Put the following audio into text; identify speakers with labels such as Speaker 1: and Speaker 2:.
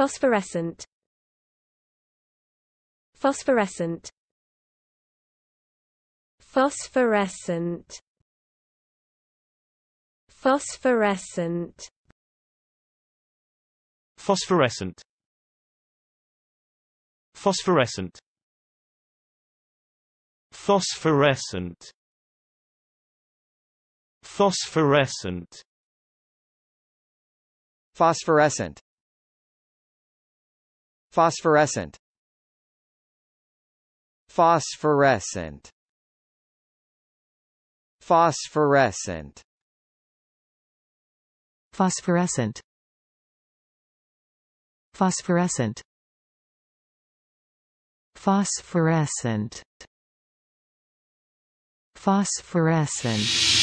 Speaker 1: Phosphorescent Phosphorescent Phosphorescent Phosphorescent Phosphorescent Phosphorescent Phosphorescent Phosphorescent Phosphorescent Phosphorescent Phosphorescent Phosphorescent Phosphorescent Phosphorescent
Speaker 2: Phosphorescent Phosphorescent